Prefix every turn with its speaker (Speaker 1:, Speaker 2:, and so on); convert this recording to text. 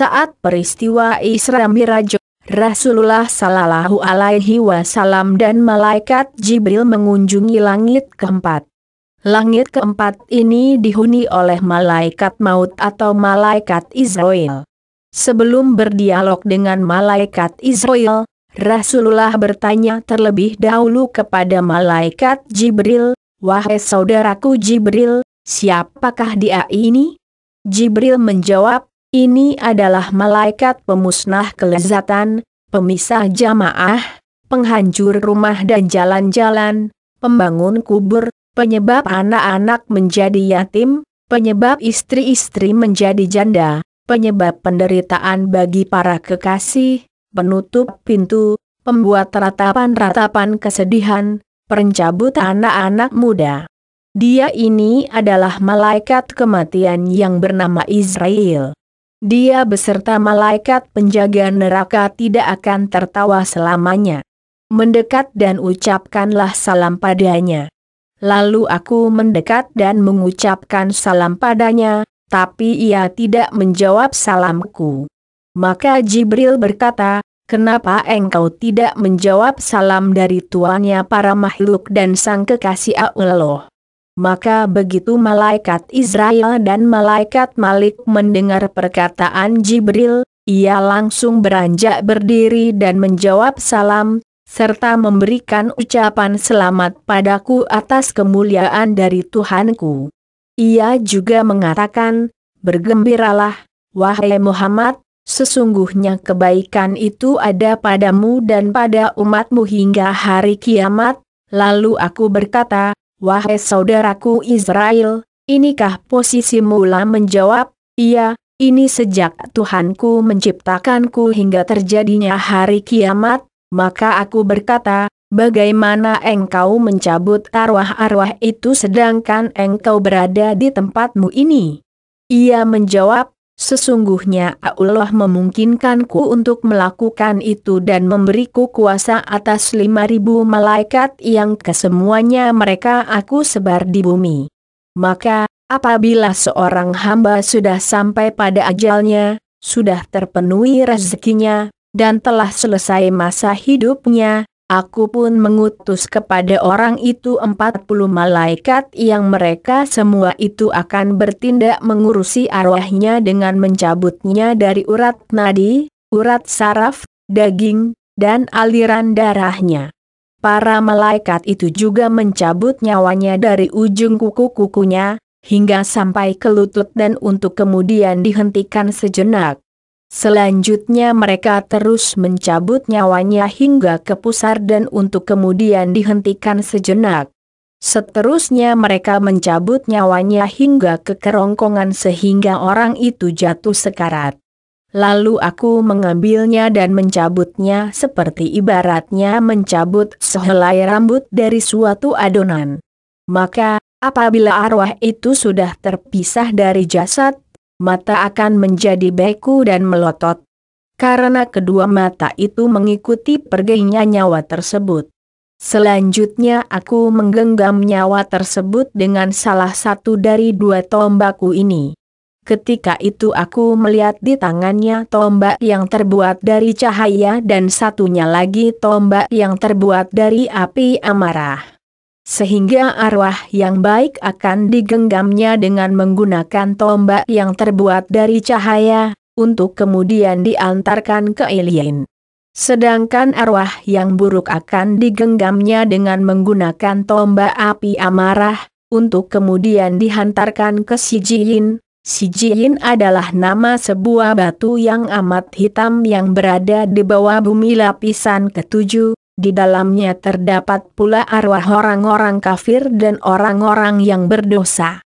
Speaker 1: Saat peristiwa Isra Miraj, Rasulullah Sallallahu Alaihi Wasallam dan Malaikat Jibril mengunjungi langit keempat. Langit keempat ini dihuni oleh malaikat maut atau malaikat Israel. Sebelum berdialog dengan malaikat Israel, Rasulullah bertanya terlebih dahulu kepada malaikat Jibril, "Wahai saudaraku Jibril, siapakah dia ini?" Jibril menjawab, ini adalah malaikat pemusnah kelezatan, pemisah jamaah, penghancur rumah dan jalan-jalan, pembangun kubur, penyebab anak-anak menjadi yatim, penyebab istri-istri menjadi janda, penyebab penderitaan bagi para kekasih, penutup pintu, pembuat ratapan-ratapan kesedihan, perencabut anak-anak muda. Dia ini adalah malaikat kematian yang bernama Israel. Dia beserta malaikat penjaga neraka tidak akan tertawa selamanya. Mendekat dan ucapkanlah salam padanya. Lalu aku mendekat dan mengucapkan salam padanya, tapi ia tidak menjawab salamku. Maka Jibril berkata, Kenapa engkau tidak menjawab salam dari tuannya para makhluk dan sang kekasih Allah? Maka begitu malaikat Israel dan malaikat Malik mendengar perkataan Jibril, ia langsung beranjak berdiri dan menjawab salam, serta memberikan ucapan selamat padaku atas kemuliaan dari Tuhanku. Ia juga mengatakan, bergembiralah, wahai Muhammad, sesungguhnya kebaikan itu ada padamu dan pada umatmu hingga hari kiamat, lalu aku berkata, Wahai saudaraku Israel, inikah posisi mula menjawab, iya, ini sejak Tuhanku menciptakanku hingga terjadinya hari kiamat, maka aku berkata, bagaimana engkau mencabut arwah-arwah itu sedangkan engkau berada di tempatmu ini? Ia menjawab, Sesungguhnya Allah memungkinkanku untuk melakukan itu dan memberiku kuasa atas lima ribu malaikat yang kesemuanya mereka aku sebar di bumi. Maka, apabila seorang hamba sudah sampai pada ajalnya, sudah terpenuhi rezekinya, dan telah selesai masa hidupnya, Aku pun mengutus kepada orang itu empat puluh malaikat yang mereka semua itu akan bertindak mengurusi arwahnya dengan mencabutnya dari urat nadi, urat saraf, daging, dan aliran darahnya. Para malaikat itu juga mencabut nyawanya dari ujung kuku-kukunya, hingga sampai ke lutut dan untuk kemudian dihentikan sejenak. Selanjutnya mereka terus mencabut nyawanya hingga ke pusar dan untuk kemudian dihentikan sejenak. Seterusnya mereka mencabut nyawanya hingga ke kerongkongan sehingga orang itu jatuh sekarat. Lalu aku mengambilnya dan mencabutnya seperti ibaratnya mencabut sehelai rambut dari suatu adonan. Maka, apabila arwah itu sudah terpisah dari jasad, mata akan menjadi beku dan melotot. Karena kedua mata itu mengikuti perginya nyawa tersebut. Selanjutnya aku menggenggam nyawa tersebut dengan salah satu dari dua tombakku ini. Ketika itu aku melihat di tangannya tombak yang terbuat dari cahaya dan satunya lagi tombak yang terbuat dari api amarah sehingga arwah yang baik akan digenggamnya dengan menggunakan tombak yang terbuat dari cahaya, untuk kemudian diantarkan ke alien. Sedangkan arwah yang buruk akan digenggamnya dengan menggunakan tombak api amarah, untuk kemudian dihantarkan ke Sijiin. Sijiin adalah nama sebuah batu yang amat hitam yang berada di bawah bumi lapisan ketujuh, di dalamnya terdapat pula arwah orang-orang kafir dan orang-orang yang berdosa.